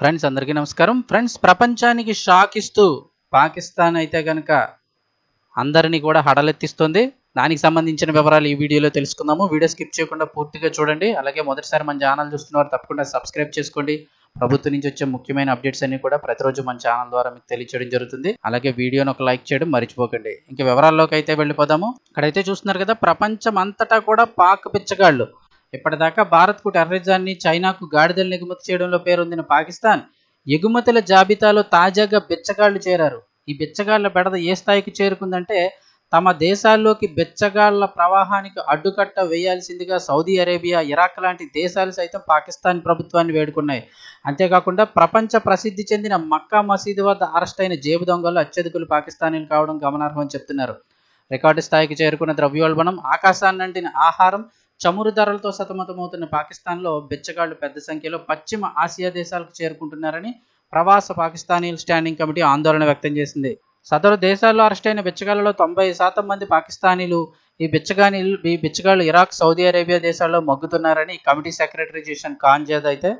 friends అందరికీ నమస్కారం friends ప్రపంచానికి షాక్ ఇస్తూ పాకిస్తాన్ అయితే కనుక అందరినీ కూడా హడలెత్తిస్తుంది దానికి సంబంధించిన వివరాలు ఈ వీడియోలో తెలుసుకుందాము వీడియో స్కిప్ చేయకుండా పూర్తిగా చూడండి అలాగే మొదటిసారి మన ఛానల్ వారు తప్పకుండా సబ్స్క్రైబ్ చేసుకోండి ప్రభుత్వం నుంచి వచ్చే ముఖ్యమైన అప్డేట్స్ అన్ని కూడా ప్రతిరోజు మన ఛానల్ ద్వారా మీకు తెలియచేయడం జరుగుతుంది అలాగే వీడియోను ఒక లైక్ చేయడం మర్చిపోకండి ఇంకా వివరాల్లోకి అయితే వెళ్ళిపోదాము ఇక్కడైతే చూస్తున్నారు కదా ప్రపంచం అంతటా కూడా పాక పిచ్చగాళ్ళు ఇప్పటిదాకా భారత్కు టెర్రరిజాన్ని చైనాకు గాడిదలను ఎగుమతి చేయడంలో పేరొందిన పాకిస్తాన్ ఎగుమతుల జాబితాలో తాజాగా బెచ్చగాళ్లు చేరారు ఈ బెచ్చగాళ్ల బెడద ఏ స్థాయికి చేరుకుందంటే తమ దేశాల్లోకి బెచ్చగాళ్ల ప్రవాహానికి అడ్డుకట్ట వేయాల్సిందిగా సౌదీ అరేబియా ఇరాక్ లాంటి దేశాలు సైతం పాకిస్తాన్ ప్రభుత్వాన్ని వేడుకున్నాయి అంతేకాకుండా ప్రపంచ ప్రసిద్ధి చెందిన మక్కా మసీదు వద్ద అరెస్ట్ అయిన జేబు దొంగలు అత్యధికులు పాకిస్తానీలు కావడం గమనార్హం చెప్తున్నారు రికార్డు స్థాయికి చేరుకున్న ద్రవ్యోల్బణం ఆకాశాన్ని ఆహారం చమురు ధరలతో సతమతమవుతున్న పాకిస్తాన్లో బిచ్చగాళ్లు పెద్ద సంఖ్యలో పశ్చిమ ఆసియా దేశాలకు చేరుకుంటున్నారని ప్రవాస పాకిస్తానీల స్టాండింగ్ కమిటీ ఆందోళన వ్యక్తం చేసింది సదరు దేశాల్లో అరెస్టైన బిచ్చగాళ్లలో తొంభై శాతం మంది పాకిస్తానీలు ఈ బిచ్చగానీలు ఈ బిచ్చగాళ్లు ఇరాక్ సౌదీ అరేబియా దేశాల్లో మొగ్గుతున్నారని కమిటీ సెక్రటరీ ఖాన్ జాదా అయితే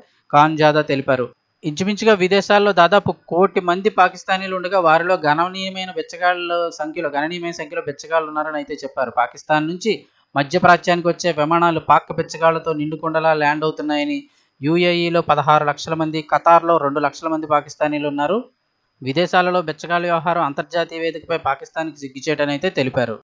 జాదా తెలిపారు ఇంచుమించుగా విదేశాల్లో దాదాపు కోటి మంది పాకిస్తానీలు ఉండగా వారిలో గణనీయమైన బిచ్చగాళ్ళ సంఖ్యలో గణనీయమైన సంఖ్యలో బిచ్చగాళ్ళు ఉన్నారని అయితే చెప్పారు పాకిస్తాన్ నుంచి మధ్యప్రాచ్యానికి వచ్చే విమానాలు పాక్క పిచ్చగాళ్లతో నిండుకుండలా ల్యాండ్ అవుతున్నాయని యూఏఈలో పదహారు లక్షల మంది ఖతార్లో రెండు లక్షల మంది పాకిస్తానీలు ఉన్నారు విదేశాలలో బిచ్చగాళ్ల వ్యవహారం అంతర్జాతీయ వేదికపై పాకిస్తాన్కి సిగ్గుచేటనైతే తెలిపారు